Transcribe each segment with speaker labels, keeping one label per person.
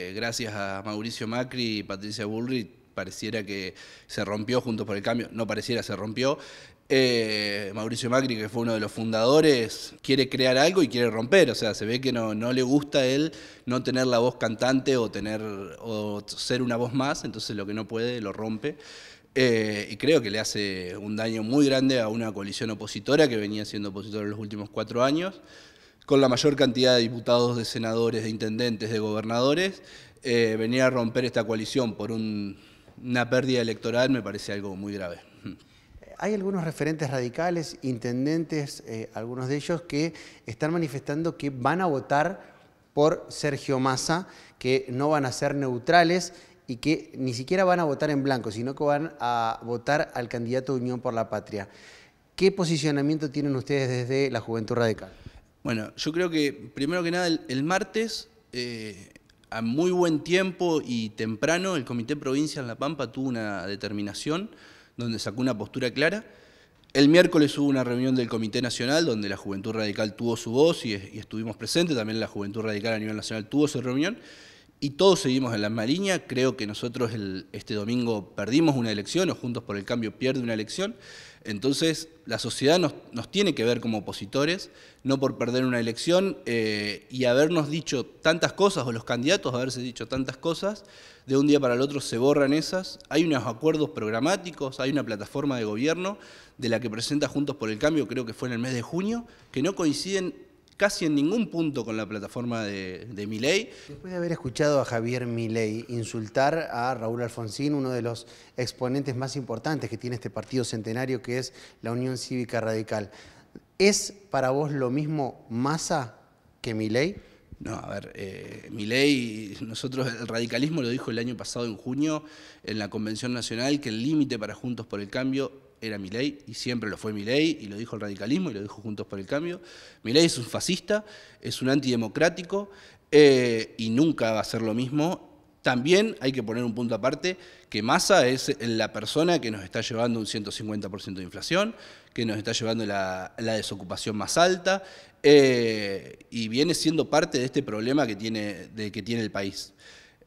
Speaker 1: Eh, gracias a Mauricio Macri y Patricia Bullrich, pareciera que se rompió junto por el Cambio, no pareciera, se rompió. Eh, Mauricio Macri, que fue uno de los fundadores, quiere crear algo y quiere romper, o sea, se ve que no, le gusta él no tener la voz cantante o, tener, o ser una voz más, entonces lo que no puede lo rompe. Eh, y creo que le hace un daño muy grande a una coalición opositora que venía siendo opositora en los últimos cuatro años con la mayor cantidad de diputados, de senadores, de intendentes, de gobernadores, eh, venir a romper esta coalición por una pérdida electoral me parece algo muy
Speaker 2: grave. Hay algunos referentes radicales, intendentes, eh, algunos de ellos, que están manifestando que van a votar por Sergio Massa, que no van a ser neutrales y que ni siquiera van a votar en blanco, sino que van a votar al candidato de Unión por la Patria. ¿Qué posicionamiento tienen ustedes desde la Juventud Radical?
Speaker 1: Bueno, yo creo que primero que nada el, martes, eh, a muy buen tiempo y temprano, el Comité Provincia en La Pampa tuvo una determinación donde sacó una postura clara. El miércoles hubo una reunión del Comité Nacional donde la Juventud Radical tuvo su voz y, y estuvimos presentes, también la Juventud Radical a nivel nacional tuvo su reunión y todos seguimos en la misma línea. Creo que nosotros este domingo perdimos una elección o Juntos por el Cambio pierde una elección. Entonces, la sociedad nos, tiene que ver como opositores, no por perder una elección eh, y habernos dicho tantas cosas, o los candidatos haberse dicho tantas cosas, de un día para el otro se borran esas. Hay unos acuerdos programáticos, hay una plataforma de gobierno de la que presenta Juntos por el Cambio, creo que fue en el mes de junio, que no coinciden casi en ningún punto con la plataforma de, de Milei.
Speaker 2: Después de haber escuchado a Javier Milei insultar a Raúl Alfonsín, uno de los exponentes más importantes que tiene este partido centenario, que es la Unión Cívica Radical, ¿es para vos lo mismo masa que Milei? No, a ver, eh, nosotros,
Speaker 1: el radicalismo lo dijo el año pasado en junio en la Convención Nacional, que el límite para Juntos por el Cambio era mi ley y siempre lo fue mi ley y lo dijo el radicalismo y lo dijo Juntos por el Cambio. Mi ley es un fascista, es un antidemocrático eh, y nunca va a ser lo mismo. También hay que poner un punto aparte que Massa es la persona que nos está llevando un 150% de inflación, que nos está llevando la, desocupación más alta eh, y viene siendo parte de este problema que tiene, que tiene el país.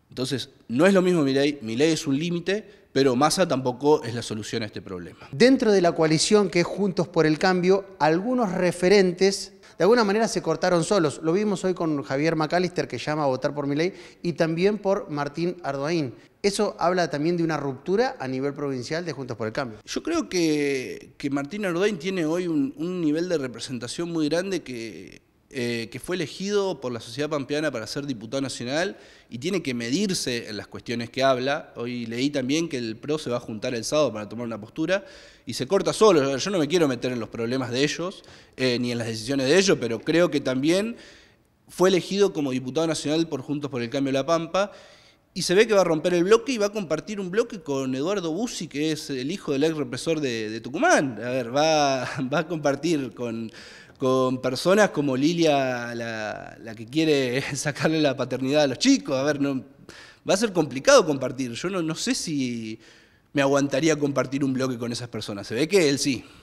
Speaker 1: Entonces, no es lo mismo Milei, Milei es un límite, pero Massa tampoco es la solución a este problema.
Speaker 2: Dentro de la coalición que es Juntos por el Cambio, algunos referentes de alguna manera se cortaron solos. Lo vimos hoy con Javier McAllister, que llama a votar por Milei, y también por Martín Ardoín. ¿Eso habla también de una ruptura a nivel provincial de Juntos por el Cambio?
Speaker 1: Yo creo que, Martín ardoin tiene hoy un nivel de representación muy grande que eh, que fue elegido por la sociedad pampeana para ser diputado nacional y tiene que medirse en las cuestiones que habla. Hoy leí también que el PRO se va a juntar el sábado para tomar una postura y se corta solo. Yo no me quiero meter en los problemas de ellos, eh, ni en las decisiones de ellos, pero creo que también fue elegido como diputado nacional por Juntos por el Cambio de la Pampa y se ve que va a romper el bloque y va a compartir un bloque con Eduardo Bussi, que es el hijo del ex represor de, Tucumán. A ver, va, va a compartir con, con personas como Lilia, la, que quiere sacarle la paternidad a los chicos. A ver, no, va a ser complicado compartir. Yo no sé si me aguantaría compartir un bloque con esas personas. Se ve que él sí.